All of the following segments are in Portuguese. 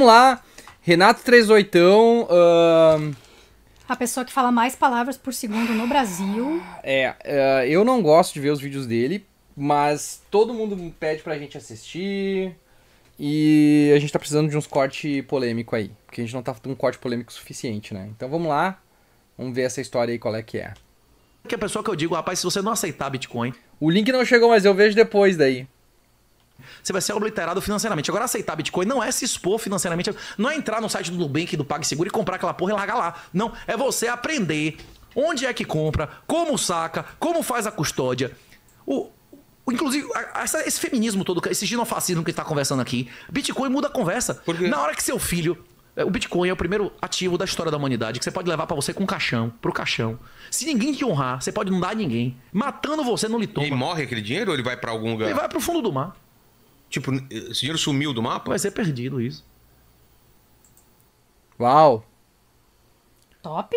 Vamos lá, Renato 38. Uh... A pessoa que fala mais palavras por segundo no Brasil. É, uh, eu não gosto de ver os vídeos dele, mas todo mundo pede pra gente assistir. E a gente tá precisando de uns corte polêmico aí. Porque a gente não tá com um corte polêmico suficiente, né? Então vamos lá, vamos ver essa história aí qual é que é. Que é a pessoa que eu digo, rapaz, se você não aceitar Bitcoin. O link não chegou, mas eu vejo depois daí. Você vai ser obliterado financeiramente. Agora, aceitar Bitcoin não é se expor financeiramente, não é entrar no site do Nubank, do PagSeguro e comprar aquela porra e largar lá. Não, é você aprender onde é que compra, como saca, como faz a custódia. O, Inclusive, esse feminismo todo, esse ginofascismo que a gente tá conversando aqui, Bitcoin muda a conversa. Na hora que seu filho. É, o Bitcoin é o primeiro ativo da história da humanidade que você pode levar para você com um caixão, pro caixão. Se ninguém te honrar, você pode não dar a ninguém. Matando você não lhe toma. E morre aquele dinheiro ou ele vai para algum lugar? Ele vai pro fundo do mar. Tipo, esse eh, dinheiro sumiu do mapa? Vai ser perdido isso. Uau! Top?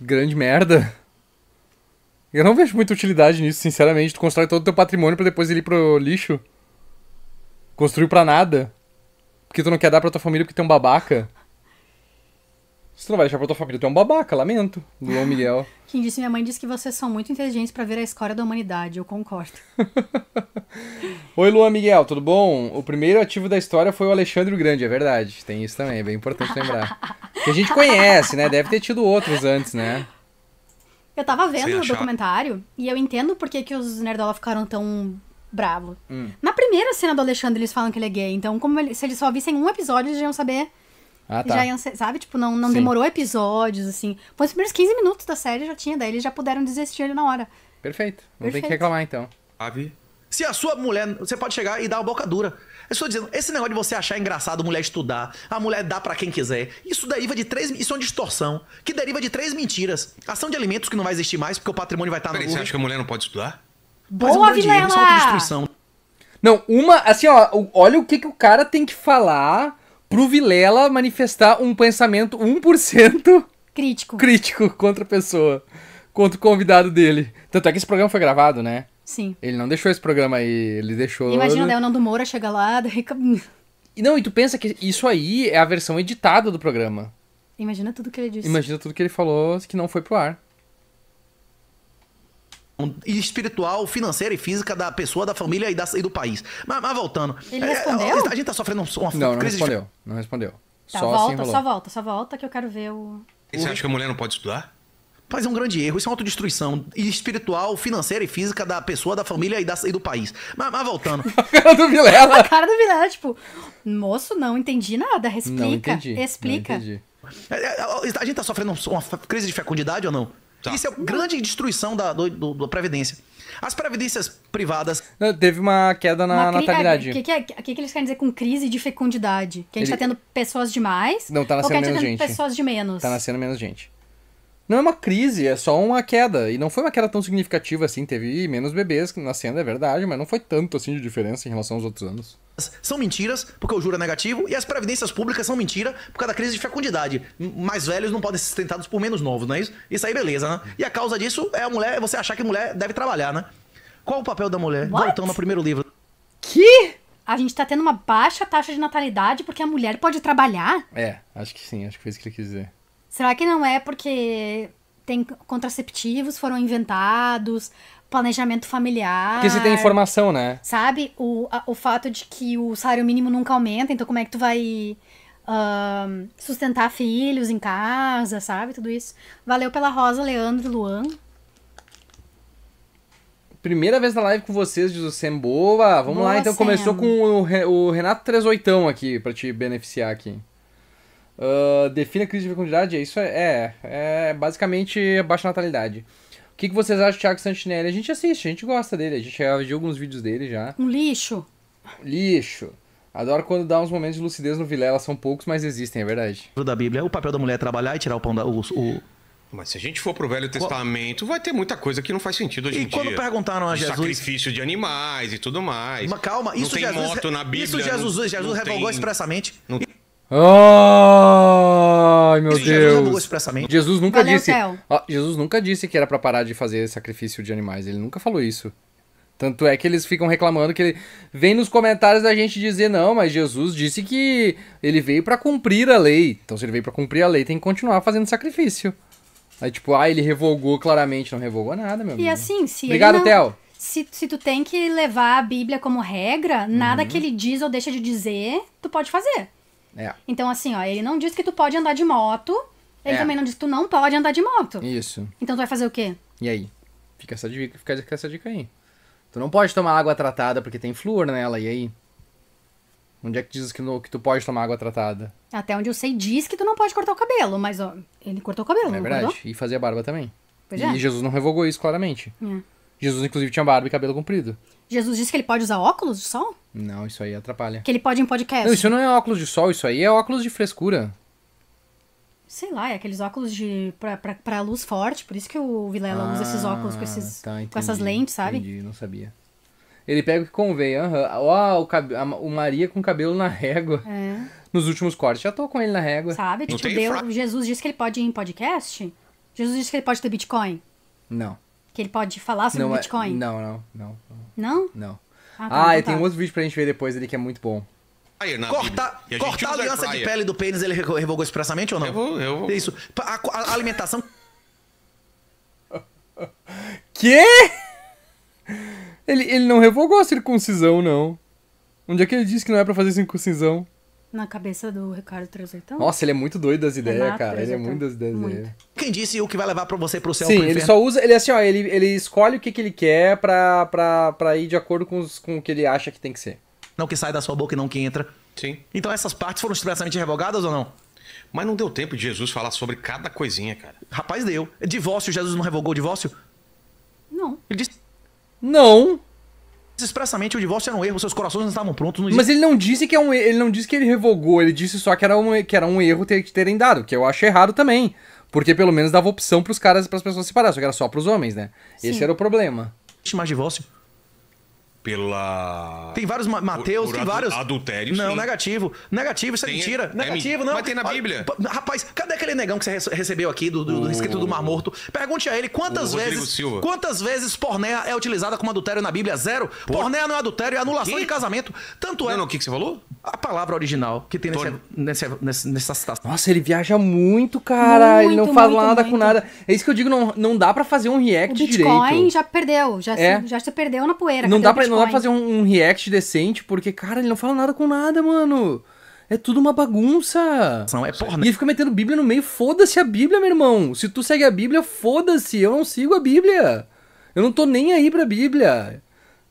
Grande merda. Eu não vejo muita utilidade nisso, sinceramente. Tu constrói todo o teu patrimônio pra depois ir pro lixo. Construiu pra nada. Porque tu não quer dar pra tua família porque tem um babaca. Você não vai deixar pra tua família, tu é um babaca, lamento. Luan Miguel. Quem disse, minha mãe disse que vocês são muito inteligentes para ver a história da humanidade, eu concordo. Oi, Luan Miguel, tudo bom? O primeiro ativo da história foi o Alexandre o Grande, é verdade. Tem isso também, é bem importante lembrar. que a gente conhece, né? Deve ter tido outros antes, né? Eu tava vendo o documentário e eu entendo por que, que os Nerdola ficaram tão bravos. Hum. Na primeira cena do Alexandre, eles falam que ele é gay, então, como ele, se eles só vissem um episódio, eles iam saber ah, tá. Já iam ser, sabe? Tipo, não, não demorou episódios, assim. foi os primeiros 15 minutos da série já tinha, daí eles já puderam desistir na hora. Perfeito. Não Perfeito. tem que reclamar, então. Ave. Se a sua mulher. Você pode chegar e dar uma boca dura. Eu estou dizendo, esse negócio de você achar engraçado mulher estudar, a mulher dar para quem quiser, isso deriva de três. Isso é uma distorção. Que deriva de três mentiras. Ação de alimentos que não vai existir mais, porque o patrimônio vai estar tá Peraí, na Você acha que a mulher não pode estudar? Boa, um Vilela! É não, uma, assim, ó, olha o que, que o cara tem que falar pro Vilela manifestar um pensamento 1% crítico. crítico contra a pessoa, contra o convidado dele. Tanto é que esse programa foi gravado, né? Sim. Ele não deixou esse programa aí, ele deixou. Imagina, daí né? o Nando Moura chega lá, daí. Não, e tu pensa que isso aí é a versão editada do programa. Imagina tudo que ele disse. Imagina tudo que ele falou que não foi pro ar espiritual, financeira e física da pessoa, da família e, da, e do país. Mas, mas voltando. Ele é, é, respondeu? A gente tá sofrendo uma não, não crise. Não, respondeu. Não respondeu. Tá, só volta, assim só volta, só volta que eu quero ver o. E você acha que a mulher não pode estudar? Mas é um grande erro, isso é uma autodestruição espiritual, financeira e física da pessoa, da família e, da, e do país. Mas, mas voltando. a cara do Vilela. A cara do Vilela, tipo, moço, não entendi nada, explica. Não entendi, explica. Não entendi. A gente tá sofrendo uma crise de fecundidade ou não? Tá. Isso é a grande destruição da, do, do, da Previdência. As previdências privadas. Teve uma queda na uma natalidade. O é, que, que, é, que, que, eles querem dizer com crise de fecundidade? Que a gente Ele... tá tendo pessoas demais? Não, tá nascendo ou que a gente tá menos tá tendo gente. pessoas de menos? Tá nascendo menos gente. Não é uma crise, é só uma queda. E não foi uma queda tão significativa assim. Teve menos bebês nascendo, é verdade, mas não foi tanto assim de diferença em relação aos outros anos. São mentiras, porque o juro é negativo, e as previdências públicas são mentira por causa da crise de fecundidade. Mais velhos não podem ser sustentados por menos novos, não é isso? Isso aí, beleza, né? E a causa disso é a mulher, você achar que mulher deve trabalhar, né? Qual o papel da mulher? What? Voltando ao primeiro livro. Que? a gente tá tendo uma baixa taxa de natalidade porque a mulher pode trabalhar? É, acho que sim, acho que foi isso que ele quis dizer. Será que não é porque tem contraceptivos foram inventados, planejamento familiar. Porque se tem informação, né? Sabe? O, a, o fato de que o salário mínimo nunca aumenta, então como é que tu vai uh, sustentar filhos em casa, sabe? Tudo isso. Valeu pela Rosa, Leandro, Luan. Primeira vez na live com vocês, diz o Sam. Boa! Vamos Boa, lá, então Sam. começou com o, o Renato 38 aqui, para te beneficiar aqui. Ah, define a crise de fecundidade? É isso é, é, é basicamente a baixa natalidade. O que, que vocês acham do Thiago Santinelli? A gente assiste, a gente gosta dele, a gente já viu alguns vídeos dele já. Um lixo. Lixo. Adoro quando dá uns momentos de lucidez no Vilela, são poucos, mas existem, é verdade. da Bíblia, o papel da mulher é trabalhar e tirar o pão da... O, o... Mas se a gente for pro Velho Testamento, vai ter muita coisa que não faz sentido hoje gente em dia. E quando perguntaram a Jesus... Sacrifício de animais e tudo mais. Mas calma, isso não tem Jesus... moto na Bíblia. Isso Jesus, não, Jesus não tem, expressamente. Não... Ai, meu Isso Deus. Jesus, expressamente. Jesus nunca Valeu, disse. Ó, Jesus nunca disse que era para parar de fazer sacrifício de animais. Ele nunca falou isso. Tanto é que eles ficam reclamando que ele vem nos comentários da gente dizer não, mas Jesus disse que ele veio para cumprir a lei. Então se ele veio para cumprir a lei, tem que continuar fazendo sacrifício. Aí tipo, ah, ele revogou claramente, não revogou nada, meu E amigo. assim, se Obrigado, não... Se, se, tu tem que levar a Bíblia como regra, uhum. nada que ele diz ou deixa de dizer, tu pode fazer. É. Então, assim, ó, ele não diz que tu pode andar de moto, ele é. também não diz que tu não pode andar de moto. Isso. Então tu vai fazer o quê? E aí? Fica essa dica, fica essa dica aí. Tu não pode tomar água tratada porque tem flúor nela, e aí? Onde é que diz que, no, que tu pode tomar água tratada? Até onde eu sei, diz que tu não pode cortar o cabelo, mas ó, ele cortou o cabelo, É verdade. E fazer a barba também. Pois e é. Jesus não revogou isso, claramente. É. Jesus, inclusive, tinha barba e cabelo comprido. Jesus disse que ele pode usar óculos de sol? Não, isso aí atrapalha. Que ele pode em podcast. Não, isso não é óculos de sol, isso aí é óculos de frescura. Sei lá, é aqueles óculos de pra, pra, pra luz forte, por isso que o Vilela ah, usa esses óculos com, ah, esses, tá, entendi, com essas lentes, sabe? Entendi, não sabia. Ele pega o que convém, aham. Uhum. Ó, o, o Maria com o cabelo na régua. É. Nos últimos cortes, já tô com ele na régua. Sabe? tipo, Jesus disse que ele pode ir em podcast? Jesus disse que ele pode ter Bitcoin? Não. Que ele pode falar sobre não, é- Bitcoin? não, não, não. Não? Não. Ah, tá ah então tem tá. um outro vídeo pra gente ver depois ali que é muito bom. Corta, a cortar a aliança de pele do pênis, ele revogou expressamente ou não? Eu vou, eu vou. Isso. A, a alimentação. que? Ele, ele não revogou a circuncisão, não. Onde é que ele disse que não é pra fazer circuncisão? na cabeça do Ricardo Trezetão. Nossa, ele é muito doido das ideias, Renato cara. Trezetão. Ele é muito das ideias. Muito. Quem disse o que vai levar para você pro céu? Sim, pro ele só usa. Ele é assim, ó, ele, ele escolhe o que, que ele quer pra, pra, pra ir de acordo com, os, com o que ele acha que tem que ser. Não que sai da sua boca e não que entra. Sim. Então essas partes foram expressamente revogadas ou não? Mas não deu tempo de Jesus falar sobre cada coisinha, cara. Rapaz, deu. Divórcio, Jesus não revogou o divórcio? Não. Ele disse. Não expressamente o divórcio era um erro, seus corações não estavam prontos. Não Mas ele não disse que é um ele não disse que ele revogou, ele disse só que era um, que era um erro ter, terem dado, que eu acho errado também. Porque pelo menos dava opção pros caras, e as pessoas se separar, só que era só pros homens, né? Sim. Esse era o problema. Existe mais divórcio? pela. Tem vários. Mateus, tem vários. Adultério. Não, sim. negativo. Negativo, isso é mentira. Negativo, é, não. Mas tem na Bíblia. Rapaz, cadê aquele negão que você recebeu aqui do, do escrito do Mar Morto? Pergunte a ele quantas o vezes. Silva. Quantas vezes pornéia é utilizada como adultério na Bíblia? Zero. Por... Pornéia não é adultério, é anulação de casamento. Tanto é. Não, não, o que, que você falou? A palavra original que tem nesse, nesse, nessa, nessa citação. Nossa, ele viaja muito, cara. Muito, ele não fala faz muito, nada com nada. É isso que eu digo, não, não dá para fazer um react o Bitcoin direito. Bitcoin já perdeu, já, é. se, já se perdeu na poeira. Não dá pra, não dá pra fazer um, um, react decente, porque, cara, ele não fala nada com nada, mano. É tudo uma bagunça. Não, é porra. E ele fica metendo Bíblia no meio. Foda-se a Bíblia, meu irmão. Se tu segue a Bíblia, foda-se. Eu não sigo a Bíblia. Eu não tô nem aí pra Bíblia.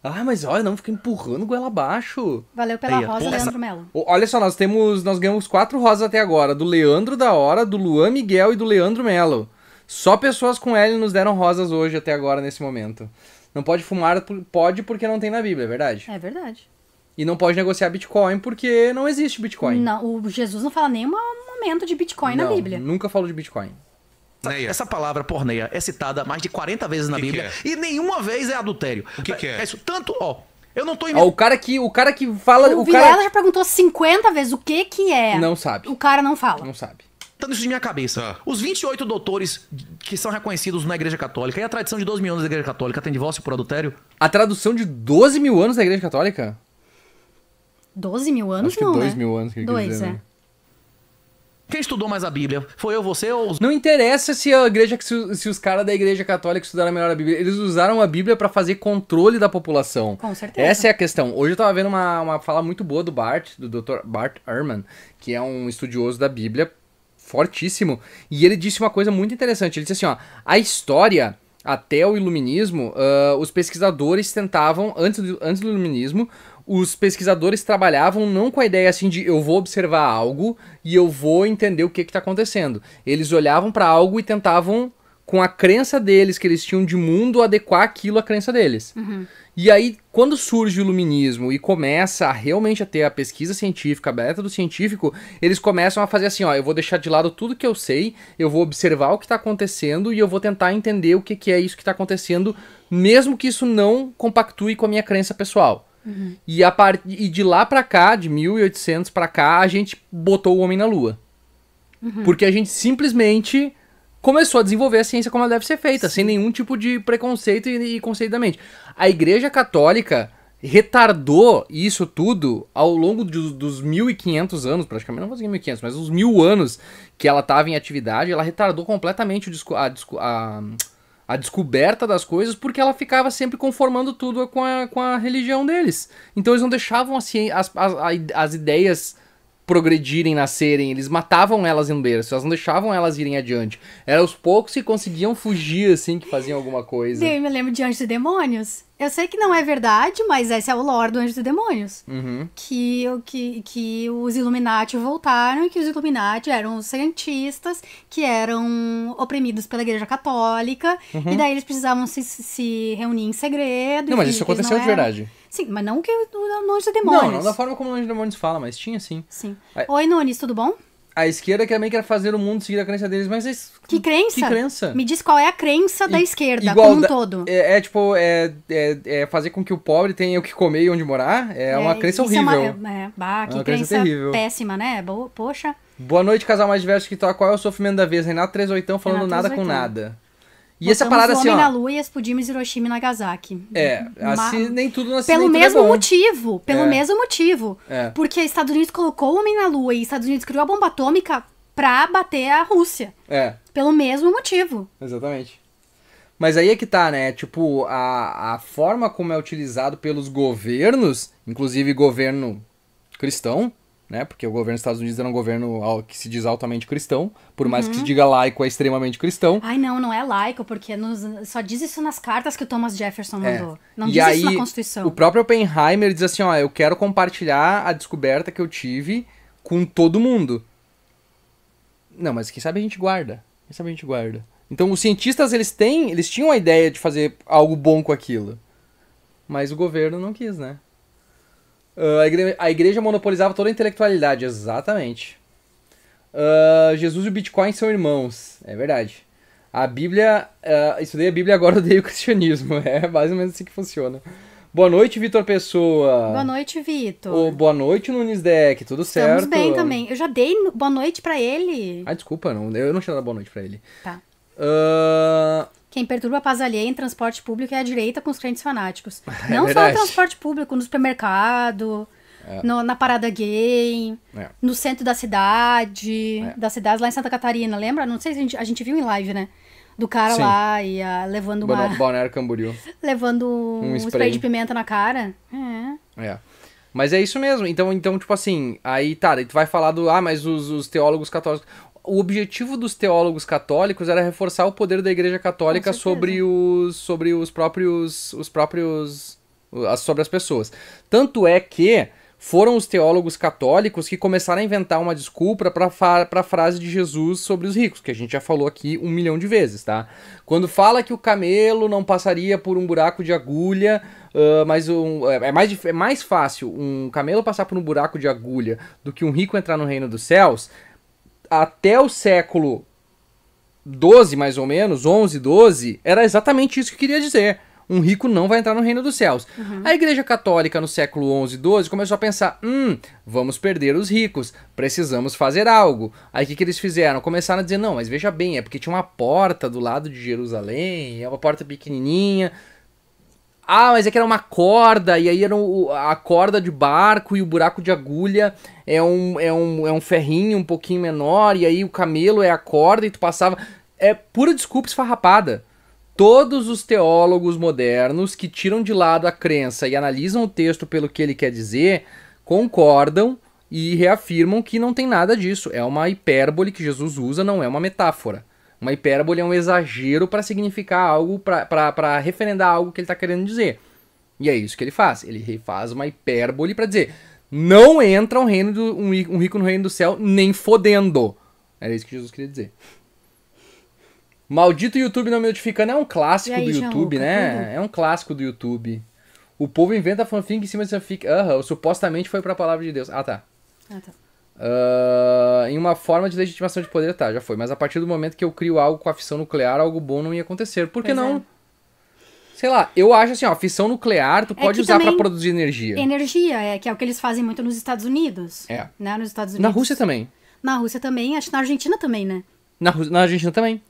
Ah, mas olha, não, fica empurrando goela abaixo. Valeu pela aí, rosa, porra. Leandro Melo. Olha só, nós temos. Nós ganhamos quatro rosas até agora: do Leandro da Hora, do Luan Miguel e do Leandro Melo. Só pessoas com L nos deram rosas hoje até agora, nesse momento. Não pode fumar, pode porque não tem na Bíblia, é verdade? É verdade. E não pode negociar Bitcoin porque não existe Bitcoin. Não, o Jesus não fala nenhum momento de Bitcoin não, na Bíblia. Nunca falou de Bitcoin. Neia. Essa palavra porneia é citada mais de 40 vezes na que Bíblia que é? e nenhuma vez é adultério. O que, que é? é? isso. Tanto, ó, eu não tô em... Ó, o cara que o cara que fala, o, o cara já perguntou 50 vezes o que que é. Não sabe. O cara não fala. Não sabe botando isso de minha cabeça. Ah. Os 28 doutores que são reconhecidos na Igreja Católica e a tradição de 12 mil anos da Igreja Católica tem divórcio por adultério? A tradução de 12 mil anos da Igreja Católica? 12 mil anos Acho que não, 2 né? mil anos que Dois, dizer, é. Né? Quem estudou mais a Bíblia? Foi eu, você ou os... Não interessa se a igreja se, se os caras da igreja católica estudaram melhor a Bíblia. Eles usaram a Bíblia para fazer controle da população. Com certeza. Essa é a questão. Hoje eu tava vendo uma, uma fala muito boa do Bart, do Dr. Bart Ehrman, que é um estudioso da Bíblia, fortíssimo. E ele disse uma coisa muito interessante. Ele disse assim, ó, a história até o iluminismo, uh, os pesquisadores tentavam, antes do, antes do iluminismo, os pesquisadores trabalhavam não com a ideia assim de eu vou observar algo e eu vou entender o que está acontecendo. Eles olhavam para algo e tentavam, com a crença deles que eles tinham de mundo, adequar aquilo à crença deles. Uhum. E aí, quando surge o iluminismo e começa a realmente a ter a pesquisa científica, a meta do científico, eles começam a fazer assim, ó, eu vou deixar de lado tudo que eu sei, eu vou observar o que está acontecendo e eu vou tentar entender o que, que é isso que está acontecendo, mesmo que isso não compactue com a minha crença pessoal. Uhum. E, a par... e de lá para cá, de 1800 para cá, a gente botou o homem na lua. Uhum. Porque a gente simplesmente começou a desenvolver a ciência como ela deve ser feita, Sim. sem nenhum tipo de preconceito e, e conceito da mente a Igreja Católica retardou isso tudo ao longo de, dos 1.500 anos, praticamente, não vou dizer 1.500, mas os mil anos que ela estava em atividade, ela retardou completamente a, a, a, descoberta das coisas porque ela ficava sempre conformando tudo com a, com a religião deles. Então eles não deixavam assim, as, as, as ideias progredirem, nascerem, eles matavam elas em berço, elas não deixavam elas irem adiante. Eram os poucos que conseguiam fugir, assim, que faziam alguma coisa. Eu me lembro de Anjos e Demônios. Eu sei que não é verdade, mas esse é o lore do Anjos e Demônios. Uhum. Que, que, que os Illuminati voltaram e que os Illuminati eram os cientistas que eram oprimidos pela Igreja Católica. Uhum. E daí eles precisavam se, se reunir em segredo. Não, mas isso aconteceu de verdade. Sim, mas não que o Anjo Demônios. Não, não da forma como o Anjo Demônios fala, mas tinha sim. Sim. Oi, Nunes, tudo bom? A esquerda também é quer fazer o mundo seguir a crença deles, mas... Es... Que crença? Que crença? Me diz qual é a crença da esquerda Igual, como um da... todo. É, é tipo, é, é, é, fazer com que o pobre tenha o que comer e onde morar. É, é uma crença é horrível. É uma, é, bah, que uma crença, crença péssima, né? boa, Poxa. Boa noite, casal mais diverso que toca. Tá. Qual é o sofrimento da vez? Renato 38 falando Renato nada 38. com nada. E essa parada o assim, homem assim, ó, na Lua e explodimos Hiroshima e Nagasaki. É, uhum. assim, nem tudo assim, Pelo é mesmo é motivo, pelo é. mesmo motivo. É. Porque Estados Unidos colocou o homem na Lua e Estados Unidos criou a bomba atômica pra bater a Rússia. É. Pelo mesmo motivo. Exatamente. Mas aí é que tá, né? Tipo, a, a forma como é utilizado pelos governos, inclusive governo cristão, né? Porque o governo dos Estados Unidos era um governo que se diz altamente cristão, por mais uhum. que se uhum. diga laico, é extremamente cristão. Ai, não, não é laico, porque nos... só diz isso nas cartas que o Thomas Jefferson é. mandou. É. Não e diz aí, isso na Constituição. O próprio Oppenheimer diz assim, ó, eu quero compartilhar a descoberta que eu tive com todo mundo. Não, mas quem sabe a gente guarda. Quem sabe a gente guarda. Então os cientistas, eles têm, eles tinham a ideia de fazer algo bom com aquilo. Mas o governo não quis, né? Ah, a, igreja, a, igreja, monopolizava toda a intelectualidade, exatamente. Uh, Jesus e o Bitcoin são irmãos, é verdade. A Bíblia. Uh, estudei a Bíblia agora odeio o cristianismo. É mais ou menos assim que funciona. Boa noite, Vitor Pessoa. Boa noite, Vitor. Oh, boa noite, Nunes Deck. Tudo Estamos certo? bem também. Eu já dei boa noite para ele. Ah, desculpa, não, eu não tinha dado boa noite para ele. Tá. Uh, quem perturba a paz alheia em transporte público é a direita com os crentes fanáticos. É não verdade. só no transporte público, no supermercado, é. no, na parada gay, é. no centro da cidade, é. da cidade lá em Santa Catarina, lembra? Não sei se a gente, a gente viu em live, né? Do cara Sim. lá e ah, levando uma... Balneário Camboriú. levando um, um spray. spray. de pimenta na cara. É. é. Mas é isso mesmo. Então, então tipo assim, aí tá, tu vai falar do, ah, mas os, os teólogos católicos o objetivo dos teólogos católicos era reforçar o poder da Igreja Católica sobre os, sobre os próprios, os próprios, sobre as pessoas. Tanto é que foram os teólogos católicos que começaram a inventar uma desculpa para a frase de Jesus sobre os ricos, que a gente já falou aqui um milhão de vezes, tá? Quando fala que o camelo não passaria por um buraco de agulha, uh, mas um, é, é mais, é mais fácil um camelo passar por um buraco de agulha do que um rico entrar no reino dos céus, até o século 12, mais ou menos, 11, 12, era exatamente isso que eu queria dizer. Um rico não vai entrar no reino dos céus. Uhum. A Igreja Católica, no século 11, 12, começou a pensar: hum, vamos perder os ricos, precisamos fazer algo. Aí o que, que eles fizeram? Começaram a dizer: não, mas veja bem, é porque tinha uma porta do lado de Jerusalém, é uma porta pequenininha, ah, mas é que era uma corda, e aí era o, a corda de barco e o buraco de agulha é um, é, um, é um ferrinho um pouquinho menor, e aí o camelo é a corda e tu passava. É pura desculpa esfarrapada. Todos os teólogos modernos que tiram de lado a crença e analisam o texto pelo que ele quer dizer concordam e reafirmam que não tem nada disso. É uma hipérbole que Jesus usa, não é uma metáfora. Uma hipérbole é um exagero para significar algo, para referendar algo que ele está querendo dizer. E é isso que ele faz. Ele faz uma hipérbole para dizer: não entra um, reino do, um, rico no reino do céu, nem fodendo. Era isso que Jesus queria dizer. Maldito YouTube não me notificando é um clássico aí, do YouTube, né? É um clássico do YouTube. O povo inventa fanfic em cima de fanfic. Aham, supostamente foi pra palavra de Deus. Ah, tá. Ah, tá. Uh, em uma forma de legitimação de poder, tá, já foi. Mas a partir do momento que eu crio algo com a fissão nuclear, algo bom não ia acontecer. Por que pois não? É. Sei lá, eu acho assim, ó, fissão nuclear tu é pode usar para produzir energia. Energia, é, que é o que eles fazem muito nos Estados Unidos. É. Né, nos Estados Unidos. Na Rússia também. Na Rússia também, acho que na Argentina também, né? Na, na Argentina também.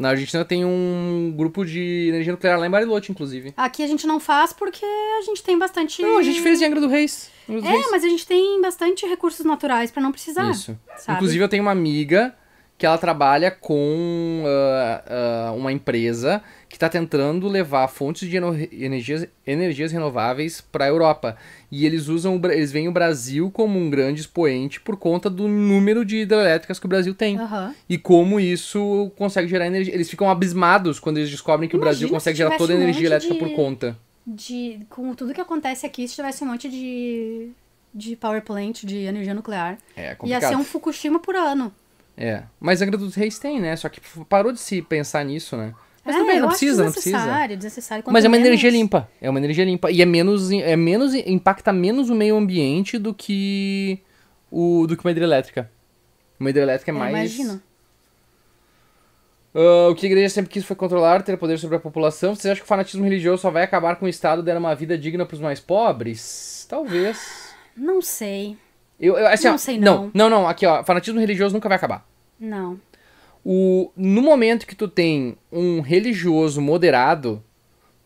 Na Argentina tem um grupo de energia nuclear lá em Bariloche, inclusive. Aqui a gente não faz porque a gente tem bastante. Não, a gente fez em Angra do Reis. Angra do é, Reis. mas a gente tem bastante recursos naturais para não precisar. Isso. Sabe? Inclusive, eu tenho uma amiga que ela trabalha com uh, uh, uma empresa que está tentando levar fontes de energias, energias renováveis para a Europa. E eles usam eles veem o Brasil como um grande expoente por conta do número de hidrelétricas que o Brasil tem. Uhum. E como isso consegue gerar energia. Eles ficam abismados quando eles descobrem que Imagina o Brasil consegue gerar toda a energia um elétrica de... por conta. De, com tudo que acontece aqui, se tivesse um monte de de power plant, de energia nuclear. É, Ia ser um Fukushima por ano. É. Mas a Angra dos Reis tem, né? Só que parou de se pensar nisso, né? Mas é, também não precisa, não precisa. Desnecessário, desnecessário. Mas é uma menos... energia limpa. É uma energia limpa. E é menos, é menos. impacta menos o meio ambiente do que. O, do que uma hidrelétrica. Uma hidrelétrica é mais. Imagina. Uh, o que a igreja sempre quis foi controlar, ter poder sobre a população. Vocês acham que o fanatismo religioso só vai acabar com o Estado dando uma vida digna para os mais pobres? Talvez. Não sei. Eu, eu assim, não ó, sei, não. Não, não, não. Aqui, ó. Fanatismo religioso nunca vai acabar. Não. O, no momento que tu tem um religioso moderado,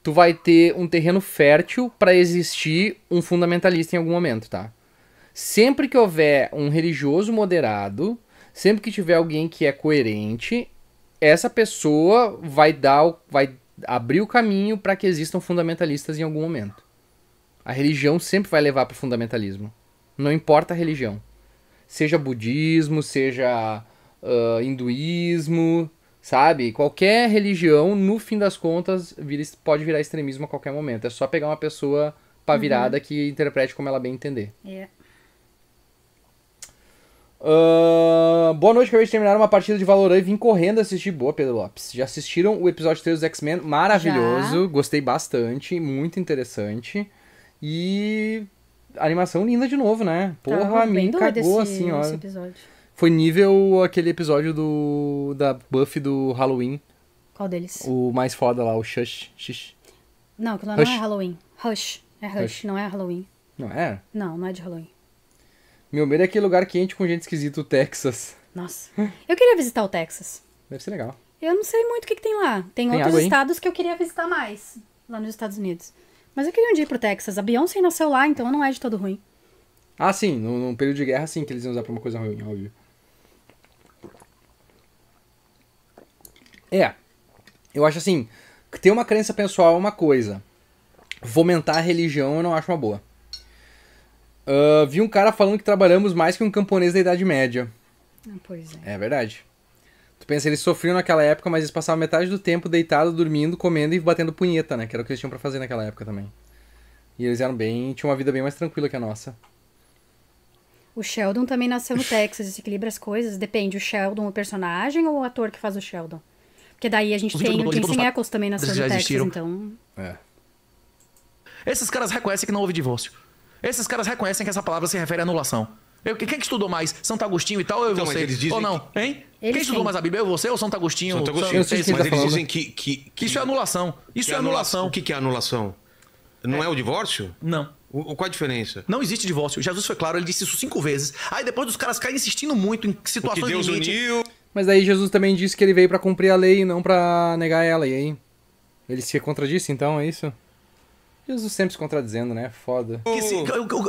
tu vai ter um terreno fértil para existir um fundamentalista em algum momento, tá? Sempre que houver um religioso moderado, sempre que tiver alguém que é coerente, essa pessoa vai dar, vai abrir o caminho para que existam fundamentalistas em algum momento. A religião sempre vai levar para o fundamentalismo. Não importa a religião. Seja budismo, seja uh, hinduísmo, sabe? Qualquer religião, no fim das contas, vira, pode virar extremismo a qualquer momento. É só pegar uma pessoa pra virada uhum. que interprete como ela bem entender. Yeah. Uh, boa noite, acabei de terminar uma partida de Valorant e vim correndo assistir. Boa, Pedro Lopes. Já assistiram o episódio 3 dos X-Men? Maravilhoso, Já. gostei bastante, muito interessante. E animação linda de novo, né? Tá Porra, tá, me cagou desse, assim, ó. Foi nível aquele episódio do da Buffy do Halloween. Qual deles? O mais foda lá, o Shush. Shush. Não, aquilo não é Halloween. Hush. É Hush, Hush, não é Halloween. Não é? Não, não é de Halloween. Meu medo é aquele lugar quente com gente esquisita, o Texas. Nossa. Eu queria visitar o Texas. Deve ser legal. Eu não sei muito o que, que tem lá. Tem, tem outros estados que eu queria visitar mais, lá nos Estados Unidos. Mas eu queria um dia ir pro Texas. A Beyoncé nasceu lá, então não é de todo ruim. Ah, sim. Num, num período de guerra, sim, que eles iam usar pra uma coisa ruim, óbvio. É, eu acho assim, que ter uma crença pessoal é uma coisa, fomentar a religião eu não acho uma boa. Uh, vi um cara falando que trabalhamos mais que um camponês da Idade Média. Ah, pois é. É verdade. Tu pensa, eles sofriam naquela época, mas eles passavam metade do tempo deitado, dormindo, comendo e batendo punheta, né? Que era o que eles tinham pra fazer naquela época também. E eles eram bem. tinham uma vida bem mais tranquila que a nossa. O Sheldon também nasceu no Texas, desequilibra as coisas. Depende, o Sheldon, o personagem ou o ator que faz o Sheldon? Porque daí a gente tem, o sem pa... ecos também nas suas textos, então... É. Esses caras reconhecem que não houve divórcio. Esses caras reconhecem que essa palavra se refere à anulação. Eu, quem que estudou mais? Santo Agostinho e tal, eu então, você? Ou não? Hein? Eles quem estudou mais a Bíblia? Eu, você ou Santo Agostinho? Santo Agostinho. Mas, tá eles dizem que, que, que, Isso é anulação. Isso é, é anulação. anulação. O que é anulação? Não é, é o divórcio? Não. O, qual a diferença? Não existe divórcio. Jesus foi claro, ele disse isso cinco vezes. Aí depois dos caras caem insistindo muito em situações Porque Deus limite. uniu. Mas daí Jesus também disse que ele veio para cumprir a lei e não para negar ela. E aí? Ele se contradisse então, é isso? Jesus sempre se contradizendo, né? Foda. Se,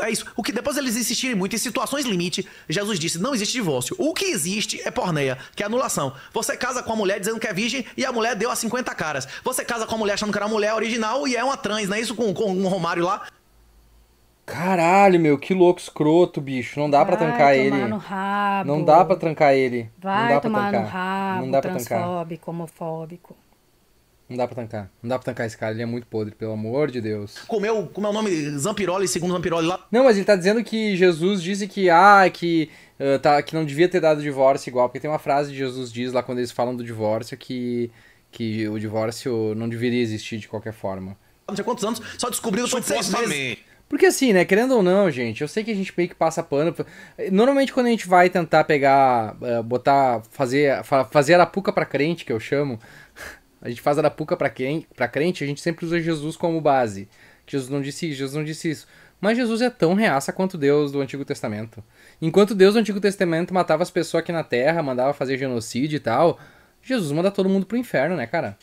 é isso. O que, depois eles insistirem muito em situações limite, Jesus disse: não existe divórcio. O que existe é porneia, que é anulação. Você casa com a mulher dizendo que é virgem e a mulher deu as 50 caras. Você casa com a mulher achando que era a mulher original e é uma trans, não é isso? Com, com um Romário lá. Caralho, meu, que louco escroto, bicho. Não dá para trancar tomar ele. No rabo. Não dá para trancar ele. Vai não dá tomar trancar. no rabo. Não dá pra transfóbico, homofóbico. Não dá pra tancar. Não dá pra tancar esse cara, ele é muito podre, pelo amor de Deus. Comeu, como é o nome? Zampiroli, segundo Zampiroli lá. Não, mas ele tá dizendo que Jesus disse que, ah, que, uh, tá, que não devia ter dado divórcio igual, porque tem uma frase de Jesus diz lá quando eles falam do divórcio que, que o divórcio não deveria existir de qualquer forma. Não sei quantos anos, só descobriu depois de seis meses. Porque assim, né, querendo ou não, gente, eu sei que a gente meio que passa pano. Normalmente quando a gente vai tentar pegar, eh, botar, fazer, fazer arapuca pra crente, que eu chamo, a gente faz arapuca pra, quem, pra crente, a gente sempre usa Jesus como base. Jesus não disse isso, Jesus não disse isso. Mas Jesus é tão reaça quanto Deus do Antigo Testamento. Enquanto Deus do Antigo Testamento matava as pessoas aqui na terra, mandava fazer genocídio e tal, Jesus manda todo mundo pro inferno, né, cara?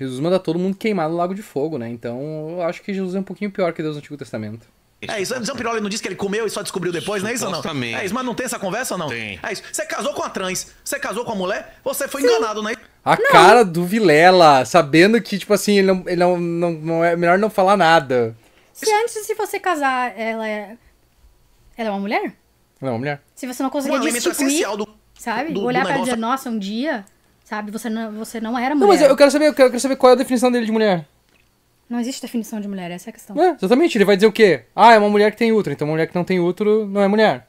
Jesus manda todo mundo queimar no lago de fogo, né? Então eu acho que Jesus é um pouquinho pior que Deus no Antigo Testamento. É isso, Edson Piroli não disse que ele comeu e só descobriu depois, não é isso ou não? É isso, mas não tem essa conversa ou não? Tem. É isso. Você casou com a trans, você casou com a mulher, você foi Sim. enganado, né? A não. cara do Vilela, sabendo que, tipo assim, ele não, ele não, não, não é melhor não falar nada. Se isso. antes de você casar, ela é. Ela é uma mulher? Ela é uma mulher. Se você não conseguir um essencial do, sabe? do Olhar do pra ela e dizer, nossa, um dia Sabe? Você não, você não era mulher. Não, mas eu quero saber, eu quero saber qual é a definição dele de mulher. Não existe definição de mulher, essa é a questão. É, exatamente. Ele vai dizer o quê? Ah, é uma mulher que tem útero, então uma mulher que não tem útero não é mulher.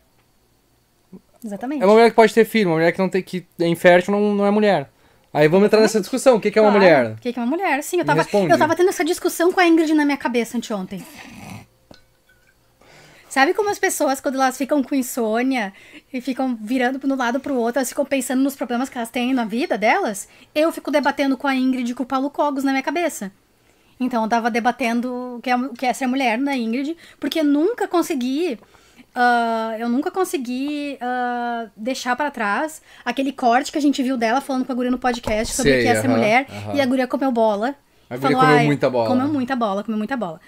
Exatamente. É uma mulher que pode ter filho, uma mulher que não tem que é infértil não, não é mulher. Aí vamos entrar nessa discussão. O que, que é uma claro. mulher? O que, que é uma mulher? Sim, eu tava, eu tava tendo essa discussão com a Ingrid na minha cabeça anteontem. Sabe como as pessoas, quando elas ficam com insônia e ficam virando de um lado pro outro, elas ficam pensando nos problemas que elas têm na vida delas? Eu fico debatendo com a Ingrid e com o Paulo Cogos na minha cabeça. Então eu tava debatendo o que é, o que é ser mulher na Ingrid, porque nunca consegui. Uh, eu nunca consegui uh, deixar para trás aquele corte que a gente viu dela falando com a guria no podcast sobre Sei, o que é ser uh -huh, mulher. -huh. E a guria comeu bola. A guria falou, comeu muita bola. Comeu muita bola, comeu muita bola.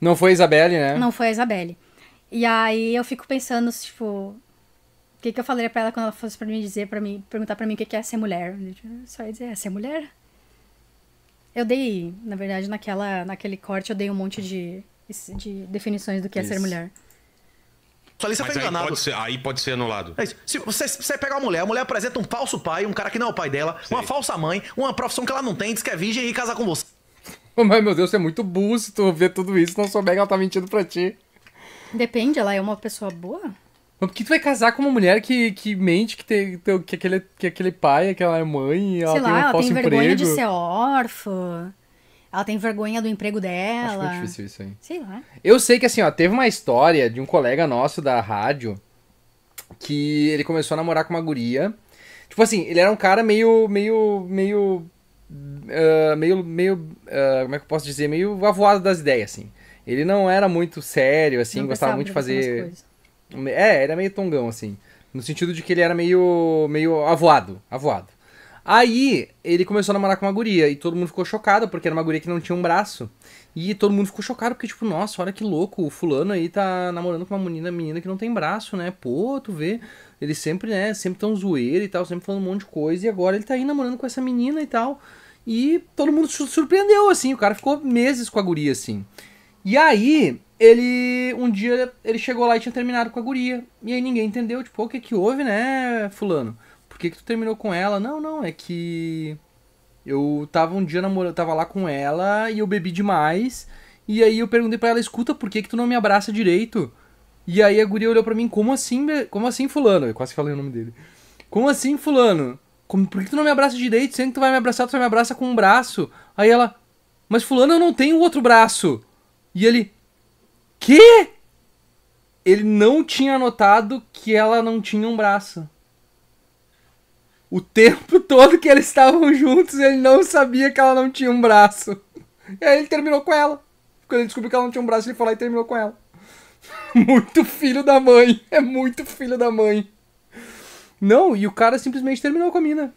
Não foi a Isabelle, né? Não foi a Isabelle. E aí eu fico pensando, tipo, o que, que eu falaria pra ela quando ela fosse pra mim dizer, para mim, perguntar pra mim o que, que é ser mulher? só ia dizer, é ser mulher? Eu dei, na verdade, naquela, naquele corte, eu dei um monte de, de definições do que Isso. é ser mulher. ali você tá Mas foi aí enganado. Pode ser, aí pode ser anulado. É se você, você pega uma mulher, a mulher apresenta um falso pai, um cara que não é o pai dela, uma falsa mãe, uma profissão que ela não tem, diz que é virgem e casar com você. Mas, meu Deus, você é muito busto ver tudo isso, não souber que ela tá mentindo pra ti. Depende, ela é uma pessoa boa? Mas por que tu vai casar com uma mulher que, que mente que, tem, que, aquele, que aquele pai, aquela mãe, ela Sei tem lá, um ela falso tem vergonha de ser órfã. Ela tem vergonha do emprego dela. Acho muito difícil isso aí. Sei lá. Eu sei que assim, ó, teve uma história de um colega nosso da rádio que ele começou a namorar com uma guria. Tipo assim, ele era um cara meio. meio. meio. Uh, meio. meio. Uh, como é que eu posso dizer? Meio avoado das ideias, assim. Ele não era muito sério, assim, não gostava muito de fazer. É, era meio tongão, assim. No sentido de que ele era meio. meio avoado. Avoado. Aí ele começou a namorar com uma guria e todo mundo ficou chocado, porque era uma guria que não tinha um braço. E todo mundo ficou chocado, porque, tipo, nossa, olha que louco, o fulano aí tá namorando com uma menina, menina que não tem braço, né? Pô, tu vê. Ele sempre, né? Sempre tão zoeiro e tal, sempre falando um monte de coisa, e agora ele tá aí namorando com essa menina e tal. E todo mundo se surpreendeu, assim, o cara ficou meses com a guria, assim. E aí, ele. Um dia ele chegou lá e tinha terminado com a guria. E aí ninguém entendeu, tipo, o que que houve, né, Fulano? Por que, que tu terminou com ela? Não, não, é que. Eu tava um dia namorando, tava lá com ela e eu bebi demais. E aí eu perguntei para ela, escuta, por que que tu não me abraça direito? E aí a guria olhou para mim, como assim, como assim, fulano? Eu quase falei o nome dele. Como assim, fulano? Como, por que tu não me abraça direito? Sendo que tu vai me abraçar, tu vai me abraça com um braço. Aí ela, mas fulano, eu não tenho outro braço. E ele. Que? Ele não tinha notado que ela não tinha um braço. O tempo todo que eles estavam juntos, ele não sabia que ela não tinha um braço. E aí ele terminou com ela. Quando ele descobriu que ela não tinha um braço, ele foi lá e terminou com ela. muito filho da mãe. É muito filho da mãe. Não, e o cara simplesmente terminou com a mina.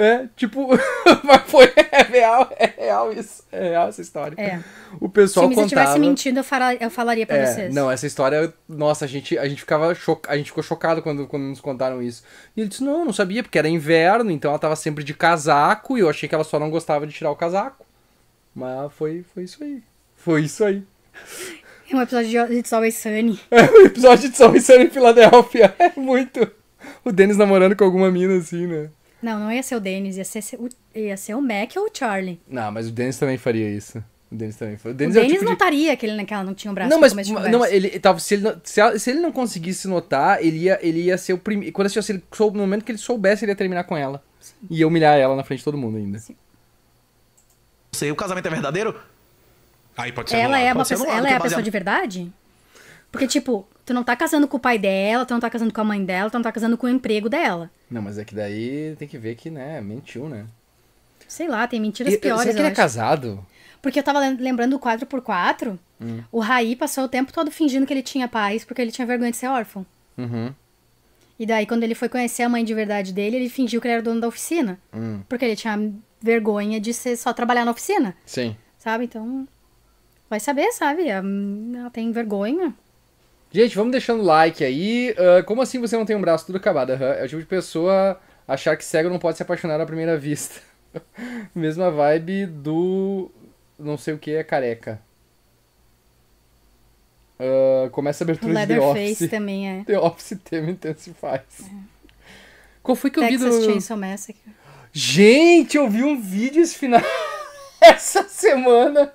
É, tipo, mas foi é real, é real isso. É real essa história. É. O pessoal Sim, contava. Se tivesse mentido, eu, fala, eu falaria pra é, vocês. Não, essa história, nossa, a gente, a gente ficava choca, a gente ficou chocado quando, quando nos contaram isso. E ele disse: "Não, não sabia, porque era inverno, então ela tava sempre de casaco e eu achei que ela só não gostava de tirar o casaco". Mas foi foi isso aí. Foi isso aí. É um episódio de, It's Sol e Sunny. É um episódio de Sol e Sunny em Filadélfia. É muito. O Denis namorando com alguma mina assim, né? Não, não ia ser o Denis, ia ser, o, ia ser o Mac ou o Charlie. Não, mas o Denis também faria isso. O Denis também faria. O Denis, o Dennis é o tipo não estaria de... Né, que ele naquela não tinha um braço. Não, mas não, ele tava se ele não, se, se, ele não conseguisse notar, ele ia ele ia ser o primeiro. Quando assim, se ele soube, no momento que ele soubesse, ele ia terminar com ela Sim. e ia humilhar ela na frente de todo mundo ainda. Sim. Sei, o casamento é verdadeiro? Aí pode ser. Ela anulado, é uma pessoa, anulado, ela é a pessoa de verdade? Porque tipo, tu não tá casando com o pai dela, tu não tá casando com a mãe dela, tu não tá casando com o emprego dela. Não, mas é que daí tem que ver que, né, mentiu, né? Sei lá, tem mentiras e, piores. Será que ele é casado? Porque eu tava lembrando o 4x4, hum. o Raí passou o tempo todo fingindo que ele tinha paz, porque ele tinha vergonha de ser órfão. Uhum. E daí, quando ele foi conhecer a mãe de verdade dele, ele fingiu que ele era dono da oficina. Hum. Porque ele tinha vergonha de ser só trabalhar na oficina. Sim. Sabe? Então, vai saber, sabe? Ela tem vergonha. Gente, vamos deixando o like aí. Uh, como assim você não tem um braço tudo acabado? Uhum. É o tipo de pessoa achar que cego não pode se apaixonar à primeira vista. Mesma vibe do. não sei o que é careca. Uh, começa a abertura Leather de The Office. Face também é. The Office tema intensifies. É. Qual foi que eu vi do... Chainsaw Massacre. Gente, eu vi um vídeo esse final... Essa semana.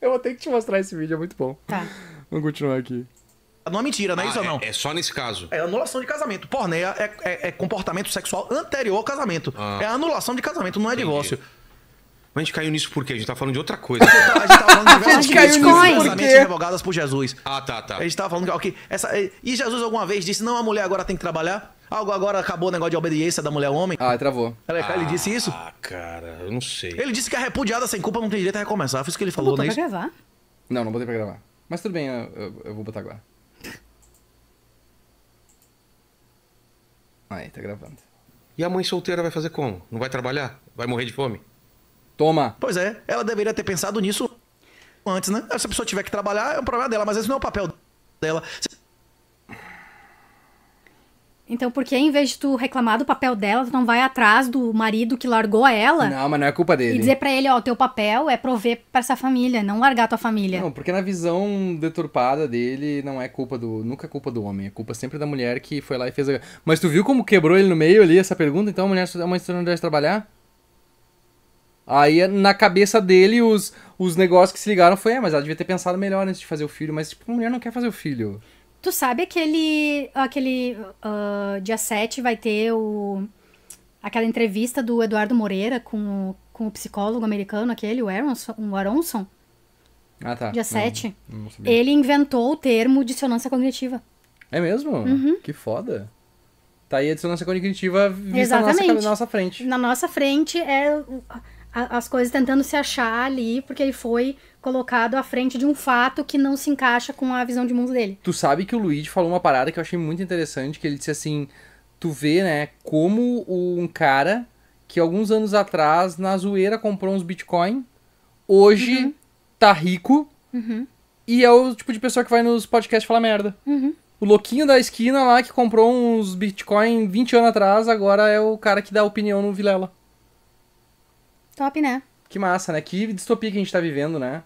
Eu vou ter que te mostrar esse vídeo, é muito bom. Tá. Vamos continuar aqui. Não é mentira, não é ah, isso é, ou não? É só nesse caso. É anulação de casamento. Porneia é, é, é comportamento sexual anterior ao casamento. Ah. É anulação de casamento, não é Entendi. divórcio. Mas a gente caiu nisso por quê? A gente tá falando de outra coisa. a gente tá falando de a gente por revogadas por Jesus. Ah, tá, tá. A gente tava tá falando que... Okay, essa, e Jesus alguma vez disse, não, a mulher agora tem que trabalhar? Algo agora acabou o negócio de obediência da mulher ao homem? Ah, travou. Ele, ah, é, ele disse isso? Ah, cara, eu não sei. Ele disse que a é repudiada sem culpa não tem direito a recomeçar. Foi isso que ele falou, né? Não, não botei pra gravar. Mas tudo bem, eu, eu, eu vou botar agora. Aí, tá gravando. E a mãe solteira vai fazer como? Não vai trabalhar? Vai morrer de fome? Toma! Pois é, ela deveria ter pensado nisso antes, né? Se a pessoa tiver que trabalhar, é um problema dela, mas esse não é o papel dela. Se então, por que em vez de tu reclamar do papel dela, tu não vai atrás do marido que largou ela? Não, mas não é culpa dele. E dizer para ele, ó, teu papel é prover para essa família, não largar tua família. Não, porque na visão deturpada dele, não é culpa do, nunca é culpa do homem, é culpa sempre da mulher que foi lá e fez a... Mas tu viu como quebrou ele no meio ali essa pergunta? Então a mulher é uma história deve trabalhar? Aí na cabeça dele os os negócios que se ligaram foi, é, mas ela devia ter pensado melhor antes de fazer o filho, mas tipo, a mulher não quer fazer o filho. Tu sabe aquele. aquele uh, dia 7 vai ter o, aquela entrevista do Eduardo Moreira com o, com o psicólogo americano, aquele, o Aronson? O Aronson ah, tá. Dia 7. Não, não ele inventou o termo dissonância cognitiva. É mesmo? Uhum. Que foda. Tá aí a dissonância cognitiva vista na nossa, na nossa, frente. Na nossa frente é as coisas tentando se achar ali, porque ele foi colocado à frente de um fato que não se encaixa com a visão de mundo dele. Tu sabe que o Luigi falou uma parada que eu achei muito interessante, que ele disse assim, tu vê, né, como um cara que alguns anos atrás na zoeira comprou uns Bitcoin, hoje uhum. tá rico uhum. e é o tipo de pessoa que vai nos podcasts falar merda. Uhum. O louquinho da esquina lá que comprou uns Bitcoin 20 anos atrás, agora é o cara que dá opinião no Vilela. Top, né? Que massa, né? Que distopia que a gente tá vivendo, né?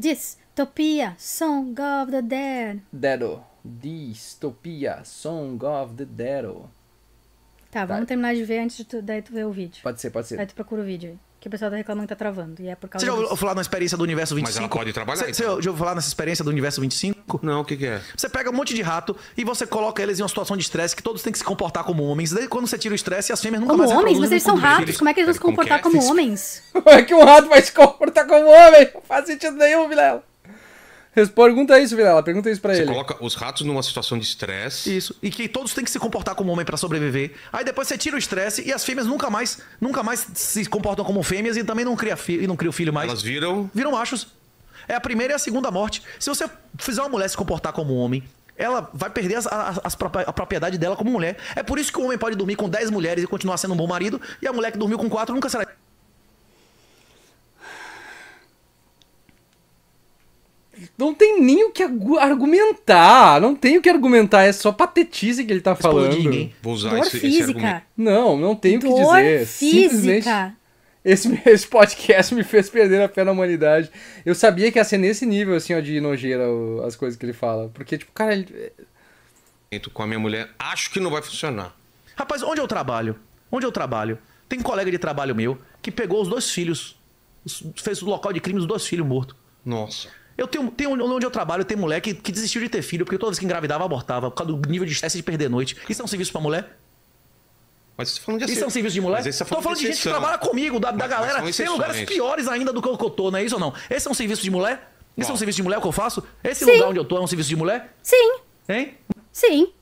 Dystopia, Song of the Dead. Dead. Dystopia, Song of the Dead. Tá, tá, vamos terminar de ver antes de tu, daí tu ver o vídeo. Pode ser, pode ser. Daí tu procura o vídeo aí que o pessoal tá reclamando que tá travando. E é por causa Você já ouviu falar na experiência do universo 25? Mas ela pode trabalhar. Você, então. você já ouviu falar nessa experiência do universo 25? Não, o que, que, é? Você pega um monte de rato e você coloca eles em uma situação de estresse que todos têm que se comportar como homens. Daí quando você tira o estresse, as fêmeas nunca como mais Como homens? vocês são ratos. Eles... Como é que eles vão se comportar como, como homens? Como é que um rato vai se comportar como homem? Não faz sentido nenhum, Vilela. Pergunta isso, Vilela, pergunta isso pra você ele. Você coloca os ratos numa situação de estresse. Isso. E que todos têm que se comportar como homem para sobreviver. Aí depois você tira o estresse e as fêmeas nunca mais, nunca mais se comportam como fêmeas e também não cria filho, e não cria o filho mais. Elas viram? Viram machos. É a primeira e a segunda morte. Se você fizer uma mulher se comportar como um homem, ela vai perder as, as, as, a propriedade dela como mulher. É por isso que o homem pode dormir com 10 mulheres e continuar sendo um bom marido, e a mulher que dormiu com 4 nunca será não tem nem o que argumentar. Não tem o que argumentar. É só patetice que ele tá falando. Hein? Vou usar Dor esse, física. Esse não, não tem o que dizer. Física. Simplesmente. Esse, esse podcast me fez perder a fé na humanidade. Eu sabia que ia ser nesse nível, assim, ó, de nojeira as coisas que ele fala. Porque, tipo, cara, ele... É, com a minha mulher, acho que não vai funcionar. Rapaz, onde eu trabalho? Onde eu trabalho? Tem um colega de trabalho meu que pegou os dois filhos, fez o local de crime dos dois filhos mortos. Nossa. Eu tenho, tenho onde eu trabalho, tem mulher que, que desistiu de ter filho, porque toda vez que engravidava, abortava, por causa do nível de estresse de perder noite. Isso é um serviço pra mulher? Mas você tá falando de Isso é um serviço de mulher? Mas tá falando é Tô falando de, de gente que trabalha comigo, da, da galera. tem lugares piores ainda do que eu Cotô, não é isso ou não? Esse é um serviço de mulher? Isso Bom. é um serviço de mulher que eu faço? Esse Sim. lugar onde eu tô é um serviço de mulher? Sim. Hein? Sim.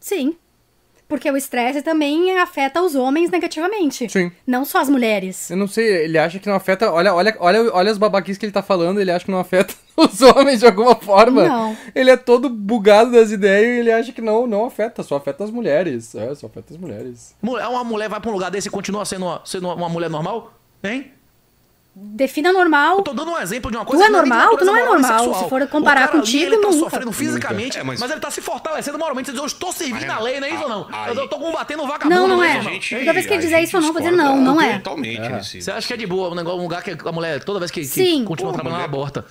Sim. Porque o estresse também afeta os homens negativamente. Sim. Não só as mulheres. Eu não sei, ele acha que não afeta. Olha, olha, olha, olha os babaquis que ele tá falando, ele acha que não afeta os homens de alguma forma. Não. Ele é todo bugado das ideias e ele acha que não, não afeta, só afeta as mulheres. É, só afeta as mulheres. Uma mulher vai pra um lugar desse e continua sendo, sendo uma mulher normal? Hein? Defina normal. Eu tô dando um exemplo de uma coisa. Tu é, é normal? Tu não é normal. Sexual. Se for comparar contigo, ali, ele tá sofrendo fisicamente, É, mas... mas... ele tá se fortalecendo moralmente. Você diz, eu estou servindo a, lei, não é isso ou não? Aí. Eu tô combatendo o vagabundo. Não, não né, é. Gente, toda vez que ele dizer isso, eu não vou dizer não, não é. Totalmente. É. Você acha que é de boa um, lugar que a mulher, toda vez que, que Sim. continua Pô, trabalhando, aborta?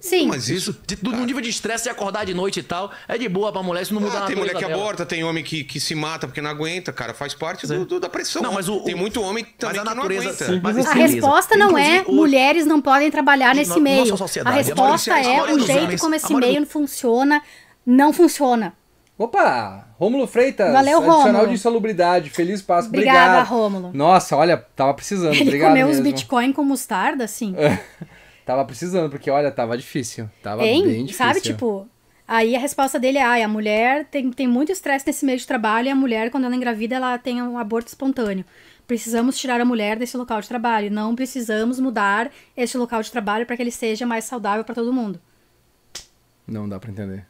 Sim. Mas isso. De, do, ah. nível de estresse de acordar de noite e tal, é de boa pra mulher, isso não muda ah, nada. Tem mulher que dela. aborta, tem homem que, que se mata porque não aguenta, cara. Faz parte do, do, da pressão. Não, né? mas o, tem muito homem também mas a natureza, que não aguenta. Sim, a resposta não é mulheres não podem trabalhar nesse meio. A resposta a é, é o jeito como esse meio funciona, não funciona. Opa! Rômulo Freitas, Valeu, Rômulo. de insalubridade, feliz passo. Obrigada, Obrigado. Rômulo. Nossa, olha, tava precisando. Ele Obrigado comeu mesmo. os Bitcoin com mostarda, assim. Tava precisando, porque olha, tava difícil. Tava hein? bem difícil. Sabe, tipo, Aí a resposta dele é: ai, a mulher tem, tem muito estresse nesse meio de trabalho e a mulher, quando ela engravida, ela tem um aborto espontâneo. Precisamos tirar a mulher desse local de trabalho. Não precisamos mudar esse local de trabalho para que ele seja mais saudável para todo mundo. Não dá para entender.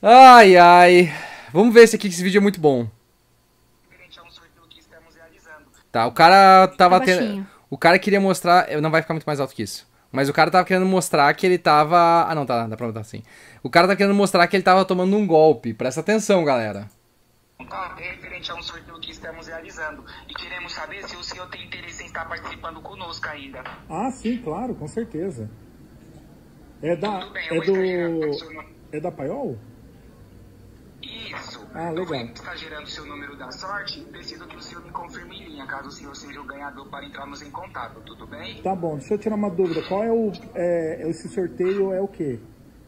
Ai, ai. Vamos ver se aqui, que esse vídeo é muito bom. É tá, o cara tava tendo. O cara queria mostrar. Não vai ficar muito mais alto que isso. Mas o cara tava querendo mostrar que ele tava. Ah, não, tá, dá pra botar assim. O cara tava tá querendo mostrar que ele tava tomando um golpe. Presta atenção, galera. Ah, referente a um sorteio que estamos realizando. E queremos saber se o senhor tem interesse em estar participando conosco ainda. Ah, sim, claro, com certeza. É da. Bem, é do. É da Paiol? Isso. Ah, legal. Então, está gerando seu número da sorte, preciso que o senhor me confirme em linha, caso o senhor seja o ganhador para entrarmos em contato, tudo bem? Tá bom, deixa eu tirar uma dúvida. Qual é o... É, esse sorteio é o quê?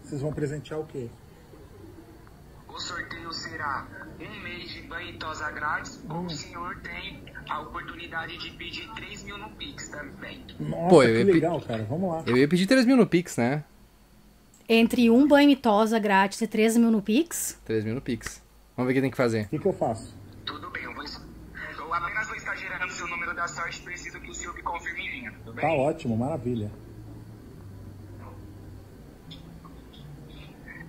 Vocês vão presentear o quê? O sorteio será um mês de banho e tosa grátis, hum. o senhor tem a oportunidade de pedir 3 mil no Pix também. Nossa, Pô, que legal, pe... cara. Vamos lá. Eu ia pedir 3 mil no Pix, né? Entre um banho e tosa grátis e 13 mil no Pix? 13 mil no Pix. Vamos ver o que tem que fazer. O que, que eu faço? Tudo bem, eu vou. Eu apenas vou estar gerando seu número da sorte. Preciso que o senhor me confirme em linha. Tudo tá bem? Tá ótimo, maravilha.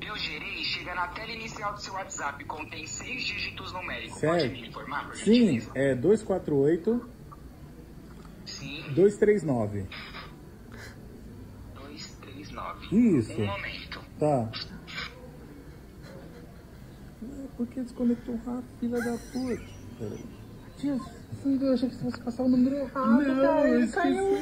Eu gerei e chega na tela inicial do seu WhatsApp. Contém 6 dígitos numéricos. Certo. Pode me informar, Sim, é 248. Sim. 239. Isso. Um momento. Tá. É, Por que desconectou rápido, filha da puta? Peraí. Dias, eu achei que você fosse passar o número errado. Não, cara, Caiu.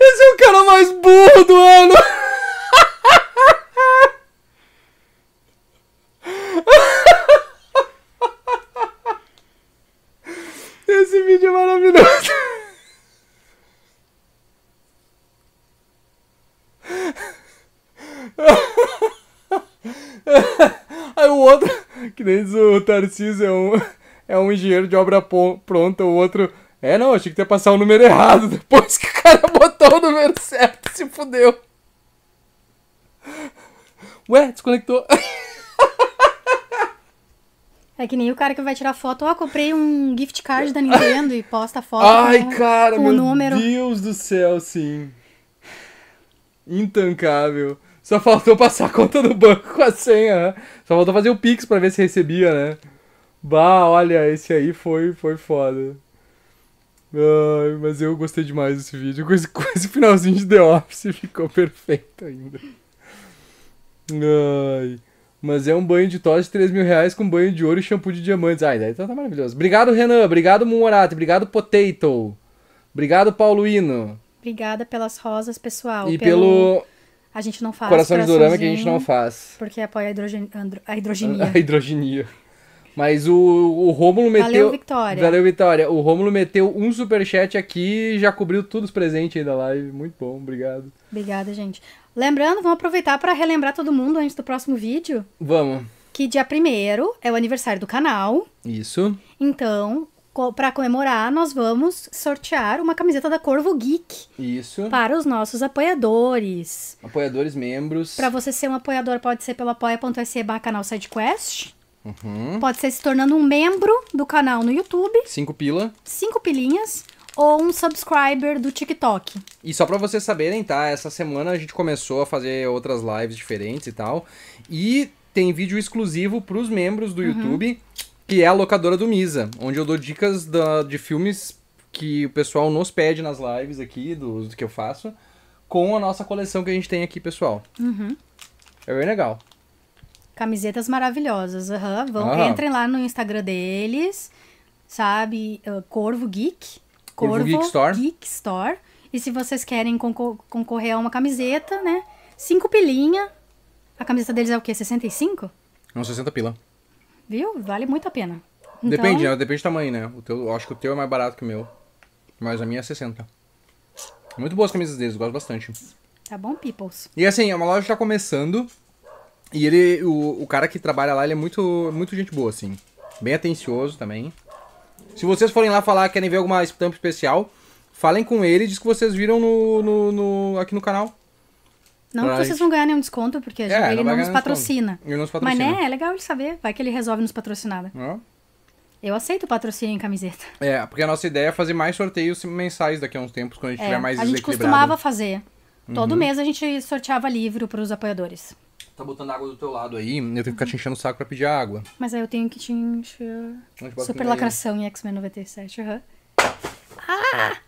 Esse é o cara mais burro do ano! nem diz o Tarcísio, é um, é um engenheiro de obra pronta, o outro. É, não, achei que ia passar o número errado. Depois que o cara botou o número certo, se fudeu. Ué, desconectou. É que nem o cara que vai tirar foto, ó, oh, comprei um gift card da Nintendo e posta foto. Ai, com, cara, com meu número. Deus do céu, sim. Intancável. Só faltou passar a conta do banco com a senha, né? Só faltou fazer o Pix pra ver se recebia, né? Bah, olha, esse aí foi, foi foda. Ai, mas eu gostei demais desse vídeo. Com esse, com esse finalzinho de The Office ficou perfeito ainda. Ai. Mas é um banho de tosse de 3 mil reais com banho de ouro e shampoo de diamantes. Ai, daí tá, tá maravilhoso. Obrigado, Renan. Obrigado, Mumorati. Obrigado, Potato. Obrigado, Pauluino. Obrigada pelas rosas, pessoal. E pelo... pelo a gente não faz. Coração de Dorama que a gente não faz. Porque apoia a, hidrogen... a hidroginia. A hidroginia. Mas o, o Rômulo meteu. Valeu, Vitória. Valeu, Vitória. O Rômulo meteu um superchat aqui e já cobriu todos os presentes aí da live. Muito bom, obrigado. Obrigada, gente. Lembrando, vamos aproveitar para relembrar todo mundo antes do próximo vídeo. Vamos. Que dia primeiro é o aniversário do canal. Isso. Então, para comemorar, nós vamos sortear uma camiseta da Corvo Geek. Isso. Para os nossos apoiadores. Apoiadores membros. Para você ser um apoiador, pode ser pelo apoia.se canal SideQuest. Uhum. Pode ser se tornando um membro do canal no YouTube. Cinco pila. Cinco pilinhas. Ou um subscriber do TikTok. E só para vocês saberem, tá? Essa semana a gente começou a fazer outras lives diferentes e tal. E tem vídeo exclusivo para os membros do uhum. YouTube que é a locadora do Misa, onde eu dou dicas da, de filmes que o pessoal nos pede nas lives aqui, do, do, que eu faço, com a nossa coleção que a gente tem aqui, pessoal. Uhum. É bem legal. Camisetas maravilhosas, uhum. Vão, uhum. Entrem lá no Instagram deles, sabe? Uh, Corvo Geek. Corvo, Corvo Geek, Store. Geek Store. E se vocês querem concor concorrer a uma camiseta, né? Cinco pilinha. A camiseta deles é o quê? 65? Não, 60 pila. Viu? Vale muito a pena. Então... Depende, né? Depende do tamanho, né? O teu, eu acho que o teu é mais barato que o meu. Mas a minha é 60. Muito boas as camisas deles, gosto bastante. Tá bom, peoples. E assim, é uma loja que tá começando. E ele, o, o cara que trabalha lá, ele é muito, muito gente boa, assim. Bem atencioso também. Se vocês forem lá falar, querem ver alguma estampa especial, falem com ele e diz que vocês viram no, no, no aqui no canal. Não que vocês não ganhar nenhum desconto, porque é, ele, não não nos patrocina. Mas, né, é legal ele saber. Vai que ele resolve nos patrocinar. Né? Eu aceito patrocínio em camiseta. É, porque a nossa ideia é fazer mais sorteios mensais daqui a uns tempos, quando a gente é, tiver mais A gente costumava fazer. Todo uhum. mês a gente sorteava livro para os apoiadores. Tá botando água do teu lado aí, eu tenho que ficar te enchendo o saco para pedir água. Mas aí eu tenho que te encher. Super lacração em X-Men 97, aham. Uhum. Ah!